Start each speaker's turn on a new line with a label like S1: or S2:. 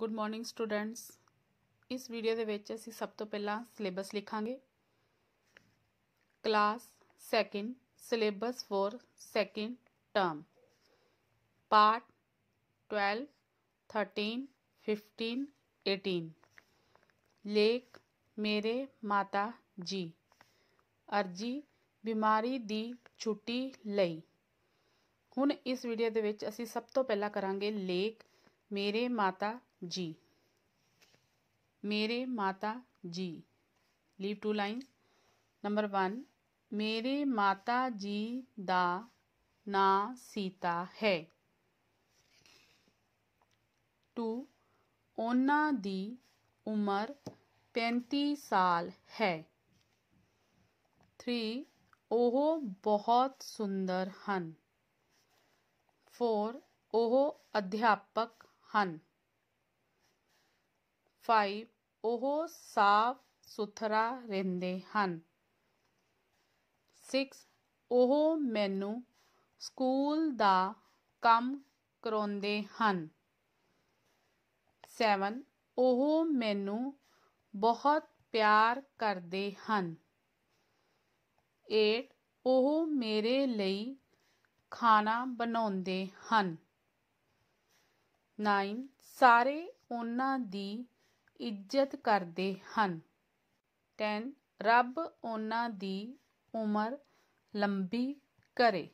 S1: good morning students इस video के सब तो पहला सिलेबस लिखा class second syllabus for second term part twelve thirteen fifteen eighteen लेख मेरे माता जी अर्जी बीमारी की छुट्टी लई हूँ इस वीडियो के सब तो पहला करा लेख मेरे माता जी मेरे माता जी leave to line number one मेरे माता जी दा ना सीता है टू ओना दी उमर पैंती साल है थ्री ओह बहुत सुंदर हन फोर ओह अध्यापक हैं 5 ਉਹ ਸਾਫ਼ ਸੁਥਰਾ ਰਹਿੰਦੇ ਹਨ 6 ਉਹ ਮੈਨੂੰ ਸਕੂਲ ਦਾ ਕੰਮ ਕਰਾਉਂਦੇ ਹਨ 7 ਉਹ ਮੈਨੂੰ ਬਹੁਤ ਪਿਆਰ ਕਰਦੇ ਹਨ 8 ਉਹ ਮੇਰੇ ਲਈ ਖਾਣਾ ਬਣਾਉਂਦੇ ਹਨ 9 ਸਾਰੇ ਉਹਨਾਂ ਦੀ ਇੱਜ਼ਤ ਕਰਦੇ ਹਨ 10 ਰੱਬ ਉਹਨਾਂ ਦੀ ਉਮਰ ਲੰਬੀ ਕਰੇ